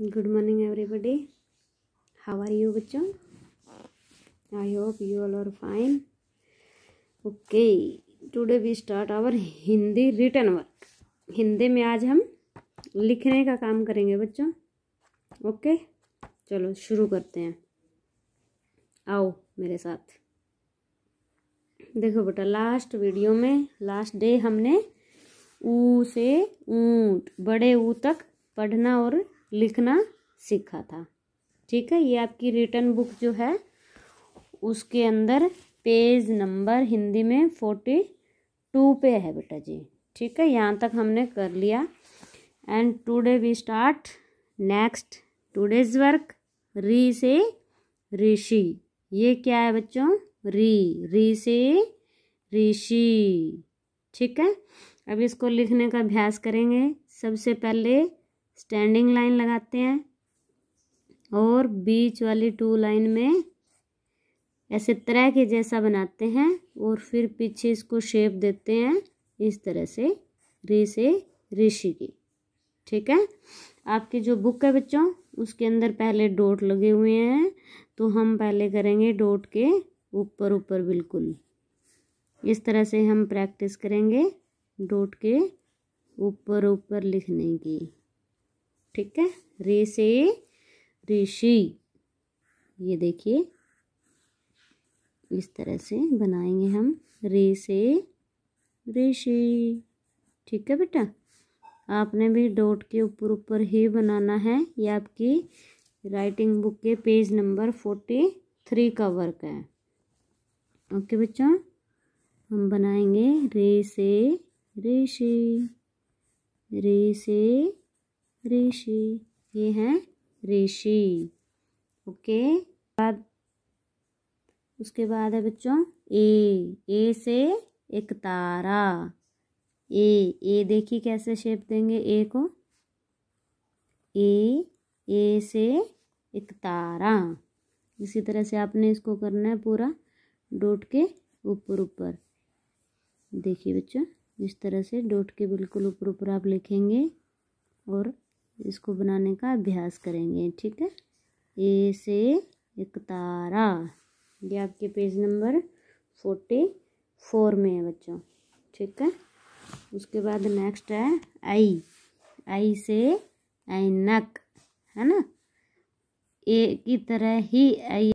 Good morning everybody how are you बच्चों I hope you all are fine okay today we start our Hindi written work Hindi में आज हम लिखने का काम करेंगे बच्चों ओके okay? चलो शुरू करते हैं आओ मेरे साथ देखो बेटा लास्ट वीडियो में लास्ट डे हमने ऊ से ऊंट बड़े ऊ तक पढ़ना और लिखना सीखा था ठीक है ये आपकी रिटर्न बुक जो है उसके अंदर पेज नंबर हिंदी में फोर्टी टू पे है बेटा जी ठीक है यहाँ तक हमने कर लिया and today we start next today's work री से ऋषि ये क्या है बच्चों री री से ऋषि ठीक है अब इसको लिखने का अभ्यास करेंगे सबसे पहले स्टैंडिंग लाइन लगाते हैं और बीच वाली टू लाइन में ऐसे तरह के जैसा बनाते हैं और फिर पीछे इसको शेप देते हैं इस तरह से री से ऋषि की ठीक है आपकी जो बुक है बच्चों उसके अंदर पहले डोट लगे हुए हैं तो हम पहले करेंगे डोट के ऊपर ऊपर बिल्कुल इस तरह से हम प्रैक्टिस करेंगे डोट के ऊपर ऊपर लिखने की ठीक है रे से ऋषि ये देखिए इस तरह से बनाएंगे हम रे से ऋषि ठीक है बेटा आपने भी डॉट के ऊपर ऊपर ही बनाना है ये आपकी राइटिंग बुक के पेज नंबर फोर्टी थ्री का वर्क है ओके बच्चों हम बनाएंगे रे से ऋषि रे से ऋषि ये है ऋषि ओके बाद उसके बाद है बच्चों ए ए से एक तारा ए ए देखिए कैसे शेप देंगे ए को ए ए से एक तारा इसी तरह से आपने इसको करना है पूरा डोट के ऊपर ऊपर देखिए बच्चों इस तरह से डोट के बिल्कुल ऊपर ऊपर आप लिखेंगे और इसको बनाने का अभ्यास करेंगे ठीक है ए से एक तारा ये आपके पेज नंबर फोर्टी फोर में है बच्चों ठीक है उसके बाद नेक्स्ट है आई आई से ऐनक है ना ए की तरह ही आई